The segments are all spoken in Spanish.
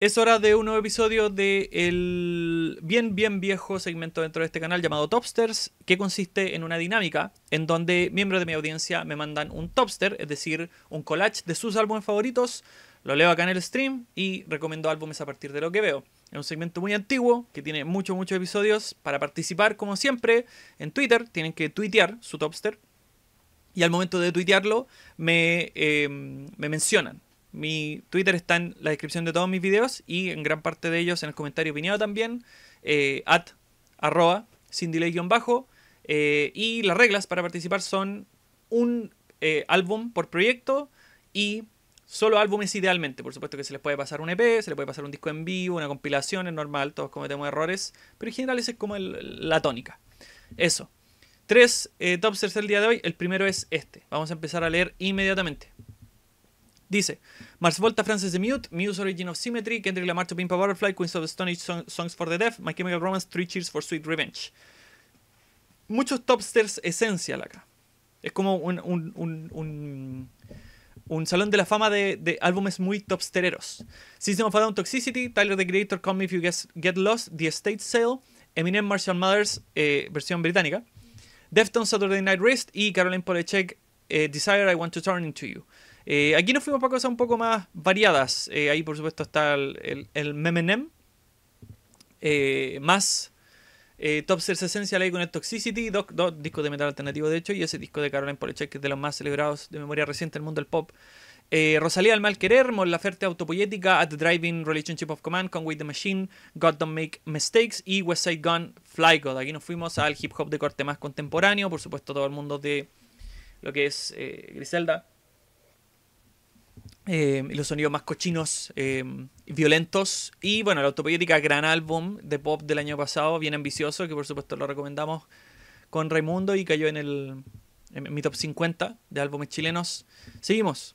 Es hora de un nuevo episodio del bien bien viejo segmento dentro de este canal llamado Topsters, que consiste en una dinámica en donde miembros de mi audiencia me mandan un topster, es decir, un collage de sus álbumes favoritos, lo leo acá en el stream y recomiendo álbumes a partir de lo que veo. Es un segmento muy antiguo que tiene muchos, muchos episodios. Para participar, como siempre, en Twitter tienen que tuitear su topster. Y al momento de tuitearlo, me, eh, me mencionan. Mi Twitter está en la descripción de todos mis videos y en gran parte de ellos en el comentario opinado también. Eh, at arroba sin delay-bajo. Eh, y las reglas para participar son un eh, álbum por proyecto y solo álbumes idealmente. Por supuesto que se les puede pasar un EP, se les puede pasar un disco en vivo, una compilación, es normal, todos cometemos errores, pero en general esa es como la tónica. Eso. Tres eh, del día de hoy. El primero es este. Vamos a empezar a leer inmediatamente. Dice, Mars Volta, Francis the Mute, Muse Origin of Symmetry, Kendrick Lamar to Pimpa Butterfly, Queens of the Stone Age, Songs for the Deaf, My Chemical Romance, Three Cheers for Sweet Revenge. Muchos topsters esencial acá. Es como un, un, un, un, salón de la fama de, álbumes muy topstereros. System of a Down Toxicity, Tyler the Creator, Come If You Get Lost, The Estate Sale, Eminem Martial Mothers, eh, versión británica, Deftones Saturday Night Rest y Caroline Polachek, eh, Desire I Want to Turn Into You. Eh, aquí nos fuimos para cosas un poco más variadas. Eh, ahí, por supuesto, está el, el, Memenem, eh, más Top Topsters ahí con el Toxicity, dos, discos de metal alternativo, de hecho, y ese disco de Caroline Polichek, que es de los más celebrados de memoria reciente del mundo del pop. Rosalía al mal querer, la Laferte autopoyética, At the Driving, Relationship of Command, Conway the Machine, God Don't Make Mistakes y West Side Gun, Fly God. Aquí nos fuimos al hip hop de corte más contemporáneo, por supuesto todo el mundo de lo que es Griselda, eh, los sonidos más cochinos, eh, violentos. Y bueno, la autopoética, gran álbum de pop del año pasado, bien ambicioso, que por supuesto lo recomendamos con Raimundo y cayó en, el, mi top 50 de álbumes chilenos. Seguimos.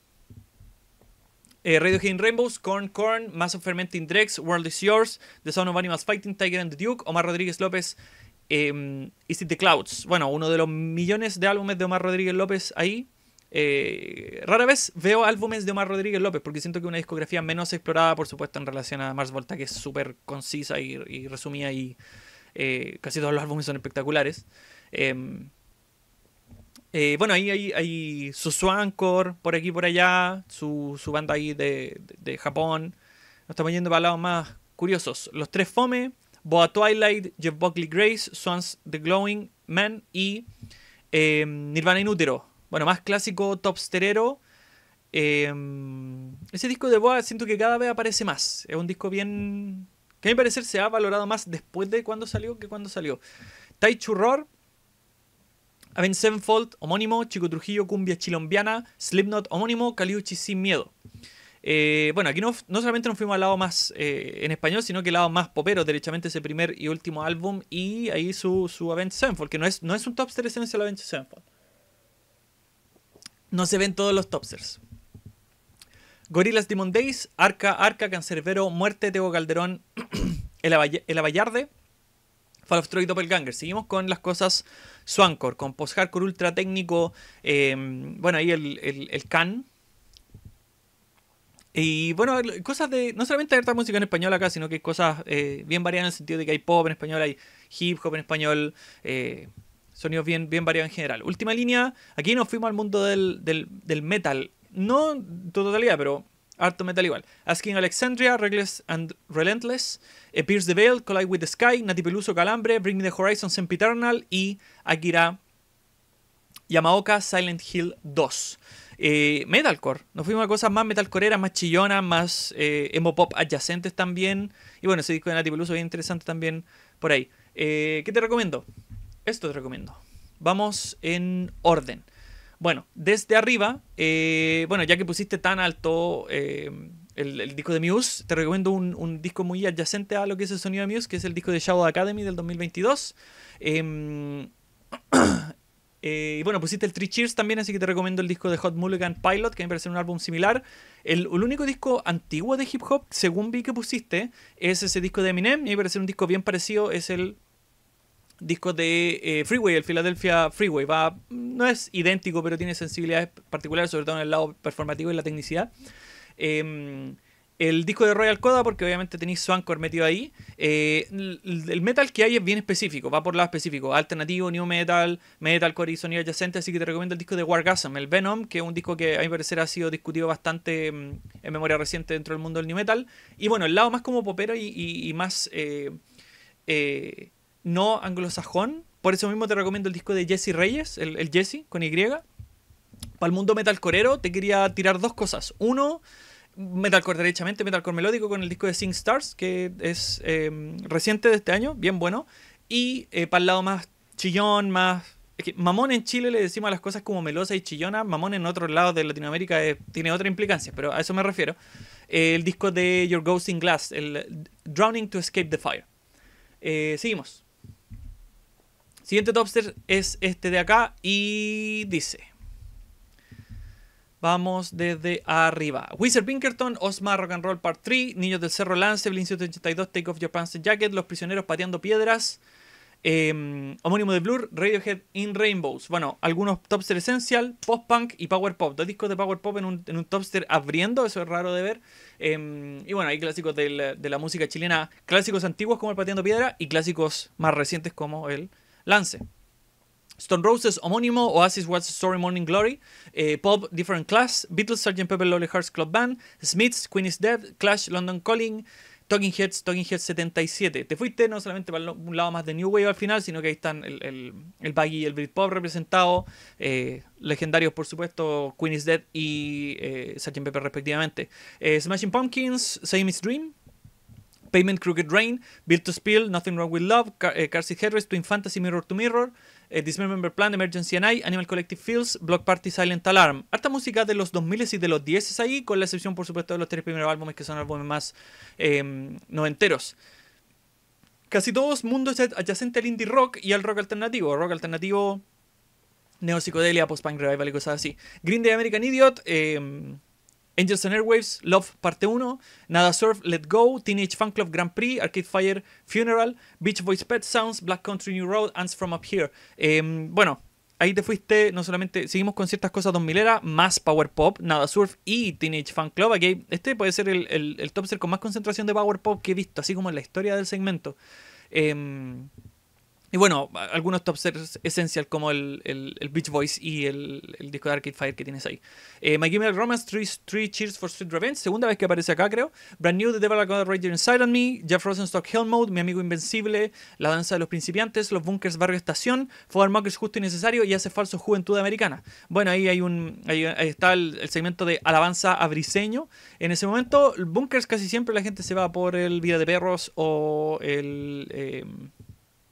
Radio eh, Radiohead Rainbows, Corn Corn, Mass of Fermenting Dregs, World is Yours, The Sound of Animals Fighting, Tiger and the Duke, Omar Rodríguez López, Is It the Clouds. Bueno, uno de los millones de álbumes de Omar Rodríguez López ahí. Eh, rara vez veo álbumes de Omar Rodríguez López, porque siento que una discografía menos explorada, por supuesto, en relación a Mars Volta, que es súper concisa y, resumida, y eh, casi todos los álbumes son espectaculares. Em, eh, bueno, ahí hay, su Swancor por aquí y por allá, su, banda ahí de, Japón. Nos estamos yendo para lados más curiosos. Los tres Fome, Boa Twilight, Jeff Buckley Grace, Swans The Glowing Man y em, Nirvana Inútero bueno, más clásico topsterero. Em, ese disco de Boa siento que cada vez aparece más. Es un disco bien. que a mi parecer se ha valorado más después de cuando salió que cuando salió. Tai Churror, Aven Sevenfold, homónimo, Chico Trujillo, Cumbia Chilombiana, Slipknot, homónimo, Caliuchi Sin Miedo. Eh, bueno, aquí no, no, solamente nos fuimos al lado más eh, en español, sino que el lado más popero, derechamente ese primer y último álbum, y ahí su, su Avenged Sevenfold, que no es, no es un topster esencial Avenged Sevenfold no se ven todos los topsers. Gorilas Demon Days, Arca, Arca, Cancerbero, Muerte, Tego Calderón, El, el Avallarde, Doppelganger. Seguimos con las cosas Swancore, con post-hardcore ultra técnico, em, bueno, ahí el, el, Can. Y bueno, cosas de. No solamente hay harta música en español acá, sino que hay cosas eh, bien variadas en el sentido de que hay pop en español, hay hip hop en español, eh, Sonidos bien, bien variados en general. Última línea, aquí nos fuimos al mundo del, metal. No totalidad, pero harto metal igual. Asking Alexandria, Reckless and Relentless, Pierce the Veil, Collide with the Sky, Nati Peluso, Calambre, Bring Me the Horizon, Sempiternal y Akira Yamaoka, Silent Hill 2. Eh, metalcore, nos fuimos a cosas más metalcoreras, más chillonas, más eh, emo pop adyacentes también. Y bueno, ese disco de Nati Peluso bien interesante también por ahí. Eh, ¿Qué te recomiendo? Esto te recomiendo. Vamos en orden. Bueno, desde arriba, eh, bueno, ya que pusiste tan alto eh, el, disco de Muse, te recomiendo un, disco muy adyacente a lo que es el sonido de Muse, que es el disco de Shadow Academy del 2022. Em, eh, y bueno, pusiste el Three Cheers también, así que te recomiendo el disco de Hot Mulligan Pilot, que me parece un álbum similar. El, único disco antiguo de hip hop, según vi que pusiste, es ese disco de Eminem, y me parece un disco bien parecido, es el disco de eh, Freeway, el Philadelphia Freeway. Va, no es idéntico, pero tiene sensibilidades particulares, sobre todo en el lado performativo y la tecnicidad. Em, el disco de Royal Coda, porque obviamente tenéis anchor metido ahí. Eh, el metal que hay es bien específico, va por lado específico. Alternativo, new metal, Metal, core y sonido adyacente. Así que te recomiendo el disco de Wargasm, el Venom, que es un disco que a mi parecer ha sido discutido bastante mm, en memoria reciente dentro del mundo del new metal. Y bueno, el lado más como popero y, más... Eh, eh no anglosajón. Por eso mismo te recomiendo el disco de Jesse Reyes, el, Jesse con Y. Para el mundo metalcorero te quería tirar dos cosas. Uno, metalcore derechamente, metalcore melódico con el disco de Sing Stars, que es em, reciente de este año, bien bueno. Y eh, para el lado más chillón, más mamón en Chile le decimos a las cosas como melosa y chillona, mamón en otros lados de Latinoamérica eh, tiene otra implicancia, pero a eso me refiero. Eh, el disco de Your Ghost in Glass, el Drowning to Escape the Fire. seguimos. Siguiente topster es este de acá y dice. Vamos desde arriba. Wizard Pinkerton, Osmar Rock and Roll Part 3, Niños del Cerro Lance, Blink 182, Take Off Your Pants and Jacket, Los Prisioneros Pateando Piedras, em, Homónimo de Blur, Radiohead in Rainbows. Bueno, algunos Topster esencial, Post Punk y Power Pop. Dos discos de Power Pop en un, Topster abriendo, eso es raro de ver. Em, y bueno, hay clásicos de la, de la música chilena, clásicos antiguos como el Pateando Piedra y clásicos más recientes como el Lance. Stone Roses homónimo, Oasis What's Story Morning Glory, eh, Pop Different Class, Beatles Sgt. Pepper Lonely Hearts Club Band, Smiths Queen is Dead, Clash London Calling, Talking Heads, Talking Heads 77. Te fuiste no solamente para un lado más de New Wave al final, sino que ahí están el, Baggy y el Britpop representados, eh, legendarios por supuesto, Queen is Dead y eh, Sgt. Pepper respectivamente. Smashing Pumpkins, Same is Dream, Payment Crooked Rain, Built to Spill, Nothing Wrong with Love, Car eh, To Infantasy, Fantasy Mirror to Mirror, eh, Dismember Plan, Emergency and I, Animal Collective Fields, Block Party Silent Alarm. Harta música de los 2000 y de los 10 s ahí, con la excepción por supuesto de los tres primeros álbumes que son álbumes más em, noventeros. Casi todos mundos adyacentes al indie rock y al rock alternativo. Rock alternativo, neopsicodelia, post-punk revival y cosas así. Green Day American Idiot, em, Angels and Airwaves, Love Parte 1, Nada Surf, Let Go, Teenage Fan Club Grand Prix, Arcade Fire Funeral, Beach Boys Pet Sounds, Black Country New Road, Ants From Up Here. Em, bueno, ahí te fuiste, no solamente seguimos con ciertas cosas 2000 era, más Power Pop, Nada Surf y Teenage Fan Club. este puede ser el, top ser con más concentración de Power Pop que he visto, así como en la historia del segmento. Em, y bueno, algunos top sellers esencial como el, Beach Boys y el, disco de Arcade Fire que tienes ahí. Eh, My Romance, three, Cheers for Street Revenge, segunda vez que aparece acá creo. Brand New, The Devil God, The Ranger Inside on Me, Jeff Rosenstock Hell Mode, Mi Amigo Invencible, La Danza de los Principiantes, Los Bunkers Barrio Estación, Mockers, Justo y Necesario y Hace Falso Juventud Americana. Bueno, ahí hay un ahí, está el, segmento de Alabanza abriseño. En ese momento, Bunkers casi siempre la gente se va por el Vida de Perros o el... Eh,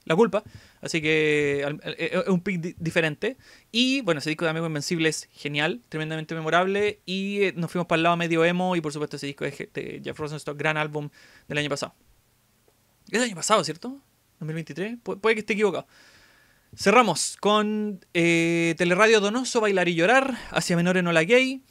la culpa. Así que eh, eh, es un pick diferente. Y bueno, ese disco de Amigo Invencible es genial, tremendamente memorable. Y eh, nos fuimos para el lado medio emo. Y por supuesto, ese disco de, este, Jeff Rosenstock, gran álbum del año pasado. Es del año pasado, ¿cierto? 2023. puede que esté equivocado. Cerramos con eh, Teleradio Donoso, Bailar y Llorar, Hacia Menores No La Gay.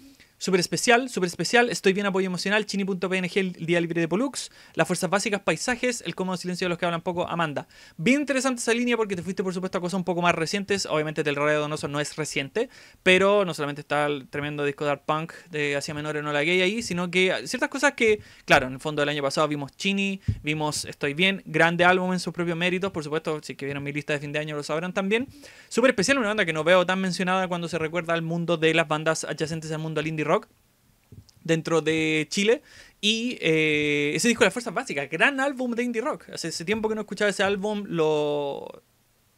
Súper especial, súper especial. Estoy bien, apoyo emocional. Chini.png, el día libre de Polux. Las fuerzas básicas, paisajes, el cómodo silencio de los que hablan poco. Amanda. Bien interesante esa línea porque te fuiste, por supuesto, a cosas un poco más recientes. Obviamente, Del Rayo Donoso no es reciente, pero no solamente está el tremendo disco de Punk de Hacia Menores no la gay ahí, sino que ciertas cosas que, claro, en el fondo del año pasado vimos Chini, vimos Estoy Bien, grande álbum en sus propios méritos. Por supuesto, si que vieron mi lista de fin de año lo sabrán también. Súper especial, una banda que no veo tan mencionada cuando se recuerda al mundo de las bandas adyacentes al mundo del indie rock dentro de Chile. Y eh, ese disco de las Fuerzas Básicas, gran álbum de indie rock. Hace, ese tiempo que no escuchaba ese álbum, lo,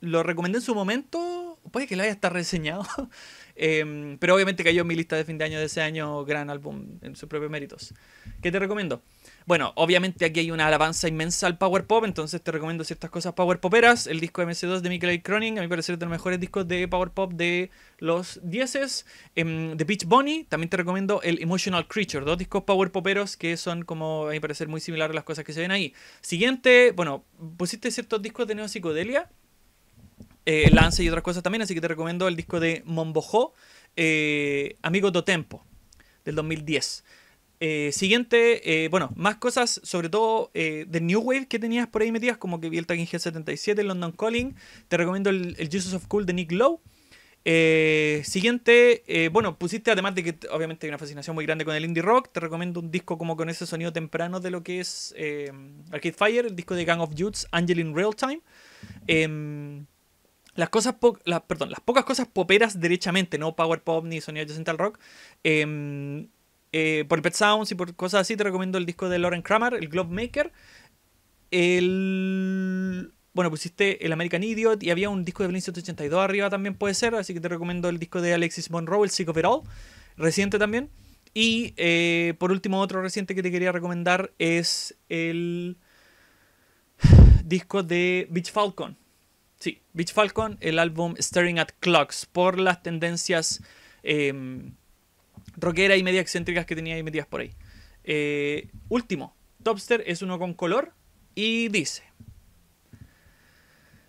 lo recomendé en su momento, puede que lo haya hasta reseñado, em, pero obviamente cayó en mi lista de fin de año de ese año, gran álbum en sus propios méritos. ¿Qué te recomiendo? Bueno, obviamente aquí hay una alabanza inmensa al Power Pop, entonces te recomiendo ciertas cosas Power Poperas. El disco MC2 de Michael A. Cronin, a mi parecer es de los mejores discos de Power Pop de los dieces. Em, The Beach Bunny, también te recomiendo el Emotional Creature, dos discos Power Poperos que son como, a mi parecer, muy similares a las cosas que se ven ahí. Siguiente, bueno, pusiste ciertos discos de Neo Psicodelia, eh, Lance y otras cosas también, así que te recomiendo el disco de Monbojo, eh, Amigo do Tempo, del 2010. Eh, siguiente, eh, bueno, más cosas, sobre todo eh, de New Wave que tenías por ahí metidas, como que vi el Tracking G77, London Calling. Te recomiendo el, Jesus of Cool de Nick Lowe. siguiente, bueno, pusiste además de que obviamente hay una fascinación muy grande con el indie rock, te recomiendo un disco como con ese sonido temprano de lo que es em, Arcade Fire, el disco de Gang of Jutes, Angel in Real Time. Em, las cosas, perdón, las pocas cosas poperas derechamente, no power pop ni sonido de Central Rock, em, eh, por Pet Sounds y por cosas así, te recomiendo el disco de Lauren Kramer, el Globe Maker. El. Bueno, pusiste el American Idiot y había un disco de 1982 arriba también puede ser, así que te recomiendo el disco de Alexis Monroe, el Sick of It All, reciente también. Y eh, por último, otro reciente que te quería recomendar es el disco de Beach Falcon. Sí, Beach Falcon, el álbum Staring at Clocks, por las tendencias. Em, Rockera y media excéntricas que tenía ahí metidas por ahí. Eh, último, Topster es uno con color y dice.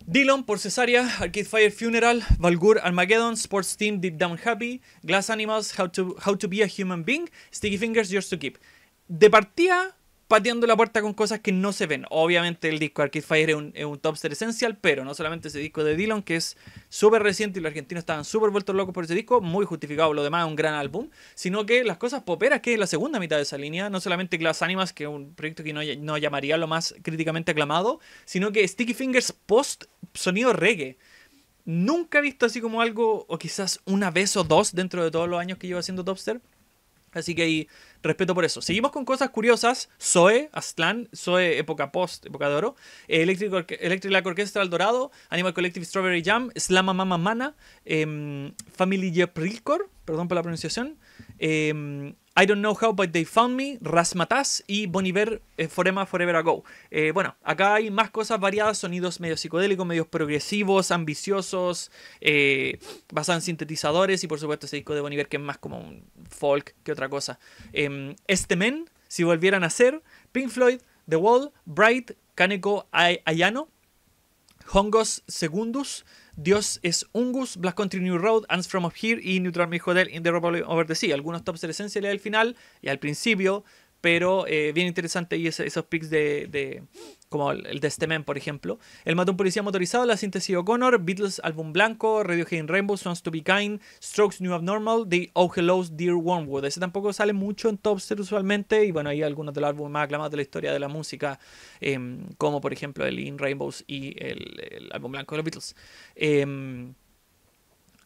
Dillon por cesárea, Arcade Fire Funeral, Valgur Armageddon, Sports Team Deep Down Happy, Glass Animals, How to, How to Be a Human Being, Sticky Fingers, Yours to Keep. De partida, pateando la puerta con cosas que no se ven. Obviamente el disco Arcade Fire es un, topster esencial, pero no solamente ese disco de Dylan, que es súper reciente y los argentinos estaban súper vueltos locos por ese disco, muy justificado, lo demás es un gran álbum, sino que las cosas poperas que es la segunda mitad de esa línea, no solamente Glass Animas, que es un proyecto que no, no llamaría lo más críticamente aclamado, sino que Sticky Fingers post sonido reggae nunca he visto así como algo, o quizás una vez o dos dentro de todos los años que llevo haciendo Topster, Así que ahí, respeto por eso. Seguimos con cosas curiosas. Zoe, Astlan. Zoe, época post, época de oro. Electric, Orque Dorado. Animal Collective, Strawberry Jam. Slama Mama Mana. Em, Family Jeprilcor, perdón por la pronunciación. Eh, I Don't Know How But They Found Me, Rasmatas y Boniver eh, Forever Ago. Eh, bueno, acá hay más cosas variadas, sonidos medio psicodélicos, medios progresivos, ambiciosos, eh, basados en sintetizadores y por supuesto ese disco de Boniver que es más como un folk que otra cosa. Em, este Men, si volvieran a ser, Pink Floyd, The Wall, Bright, Kaneko Ayano, Hongos Segundus, Dios es Ungus, Black Country New Road, Ants From Up Here y Neutral Me Hotel in the Republic Over the Sea. Algunos tops de la esencia al final y al principio. Pero eh, bien interesante y esos pics de, como el de men, por ejemplo. El mató un policía motorizado, la síntesis O'Connor, Beatles álbum blanco, Radiohead Rainbow, Sons to Be Kind, Strokes New Abnormal, The Oh Hello's Dear Wormwood. Ese tampoco sale mucho en Topster usualmente y bueno, hay algunos de los álbumes más aclamados de la historia de la música, em, como por ejemplo el In Rainbows y el, álbum blanco de los Beatles. Eh,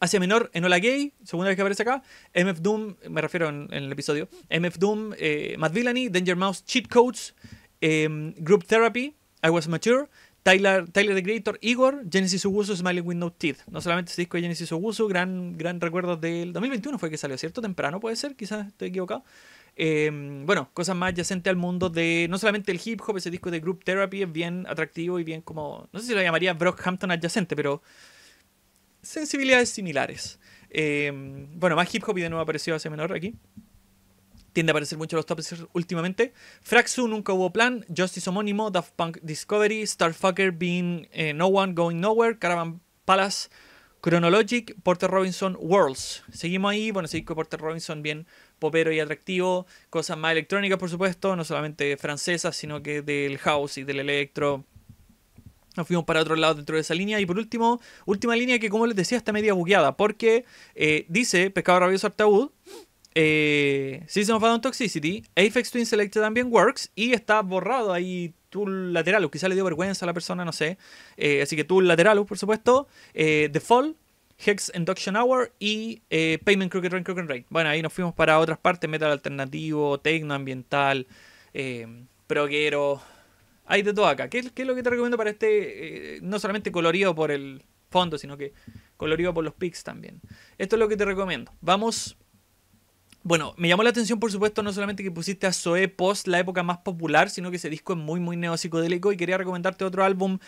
Asia Menor, Enola Gay, segunda vez que aparece acá. MF Doom, me refiero en, el episodio. MF Doom, eh, Mad Danger Mouse, Cheat Codes, em, Group Therapy, I Was Mature, Tyler, Tyler the Creator, Igor, Genesis Uguso, Smiling With No Teeth. No solamente ese disco de Genesis Uguso, gran, gran recuerdo del 2021 fue que salió, ¿cierto? Temprano puede ser, quizás estoy equivocado. Em, bueno, cosas más adyacentes al mundo de no solamente el hip hop, ese disco de Group Therapy es bien atractivo y bien como, no sé si lo llamaría Brockhampton adyacente, pero sensibilidades similares. Em, bueno, más hip hop y de nuevo apareció hace menor aquí. Tiende a aparecer mucho los tops últimamente. Fraxu, Nunca Hubo Plan, Justice Homónimo, Daft Punk Discovery, Starfucker, Being eh, No One, Going Nowhere, Caravan Palace, Chronologic, Porter Robinson, Worlds. Seguimos ahí, bueno, seguimos con Porter Robinson bien popero y atractivo. Cosas más electrónicas, por supuesto, no solamente francesas, sino que del house y del electro nos fuimos para otro lado dentro de esa línea. Y por último, última línea que, como les decía, está media bugueada. Porque eh, dice Pescado Rabioso Artaud, eh, Season of Adam Toxicity, Apex Twin Selected Ambient Works. Y está borrado ahí Tool Lateral. O quizá le dio vergüenza a la persona, no sé. Eh, así que Tool Lateral, por supuesto. Default, eh, Hex Induction Hour y Payment Crooked Rain, Crooked Bueno, ahí nos fuimos para otras partes, metal alternativo, tecno, ambiental, proguero, hay de todo acá. ¿Qué, es lo que te recomiendo para este, eh, no solamente colorido por el fondo, sino que colorido por los pics también? Esto es lo que te recomiendo. Vamos. Bueno, me llamó la atención, por supuesto, no solamente que pusiste a Zoe Post, la época más popular, sino que ese disco es muy, muy neopsicodélico y quería recomendarte otro álbum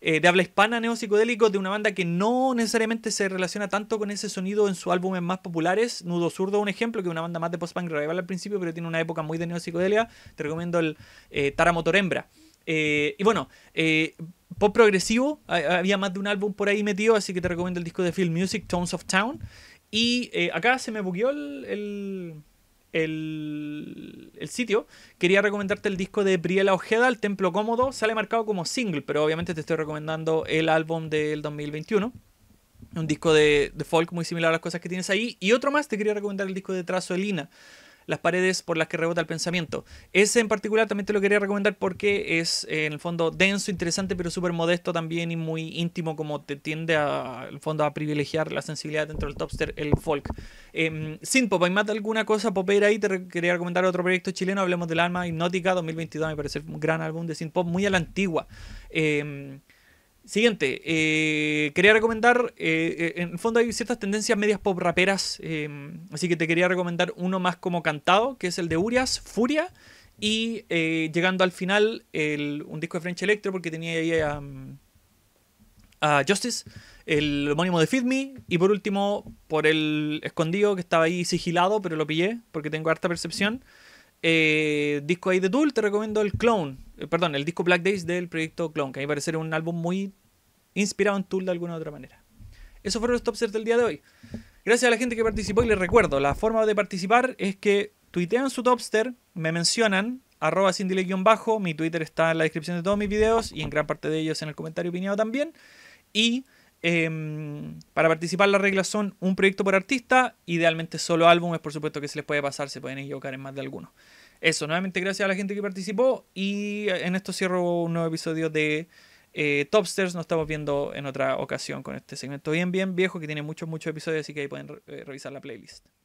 eh, de habla hispana neopsicodélico de una banda que no necesariamente se relaciona tanto con ese sonido en sus álbumes más populares. Nudo Zurdo, un ejemplo, que es una banda más de post-punk revival al principio, pero tiene una época muy de neopsicodélica Te recomiendo el eh, Tara Motorembra. Eh, y bueno, eh, pop progresivo, había más de un álbum por ahí metido, así que te recomiendo el disco de Phil Music, Tones of Town. Y eh, acá se me bugueó el, sitio. Quería recomendarte el disco de Briela Ojeda, El Templo Cómodo. Sale marcado como single, pero obviamente te estoy recomendando el álbum del 2021. Un disco de, folk muy similar a las cosas que tienes ahí. Y otro más, te quería recomendar el disco de Trazo Elina las paredes por las que rebota el pensamiento. Ese en particular también te lo quería recomendar porque es eh, en el fondo denso, interesante, pero súper modesto también y muy íntimo, como te tiende a, fondo a privilegiar la sensibilidad dentro del topster, el folk. Em, sin pop, de alguna cosa popera ahí, te quería recomendar otro proyecto chileno, hablemos del alma hipnótica 2022, me parece un gran álbum de sin pop, muy a la antigua. Em, Siguiente, eh, quería recomendar, eh, eh, en el fondo hay ciertas tendencias medias pop raperas, em, así que te quería recomendar uno más como cantado, que es el de Urias, Furia, y llegando al final, un disco de French Electro, porque tenía ahí a, Justice, el homónimo de Feed Me, y por último, por el escondido, que estaba ahí sigilado, pero lo pillé, porque tengo harta percepción, disco ahí de Tool, te recomiendo el Clone, eh, perdón, el disco Black Days del proyecto Clone, que a parece ser un álbum muy inspirado en Tool de alguna u otra manera. Eso fueron los topsters del día de hoy. Gracias a la gente que participó y les recuerdo, la forma de participar es que tuitean su topster, me mencionan, arroba bajo mi Twitter está en la descripción de todos mis videos y en gran parte de ellos en el comentario opinado también. Y em, para participar las reglas son un proyecto por artista, idealmente solo álbumes, por supuesto que se les puede pasar, se pueden equivocar en más de alguno eso, nuevamente gracias a la gente que participó y eh, en esto cierro un nuevo episodio de eh, Topsters. Nos estamos viendo en otra ocasión con este segmento bien, bien viejo que tiene muchos, muchos episodios, así que ahí pueden eh, revisar la playlist.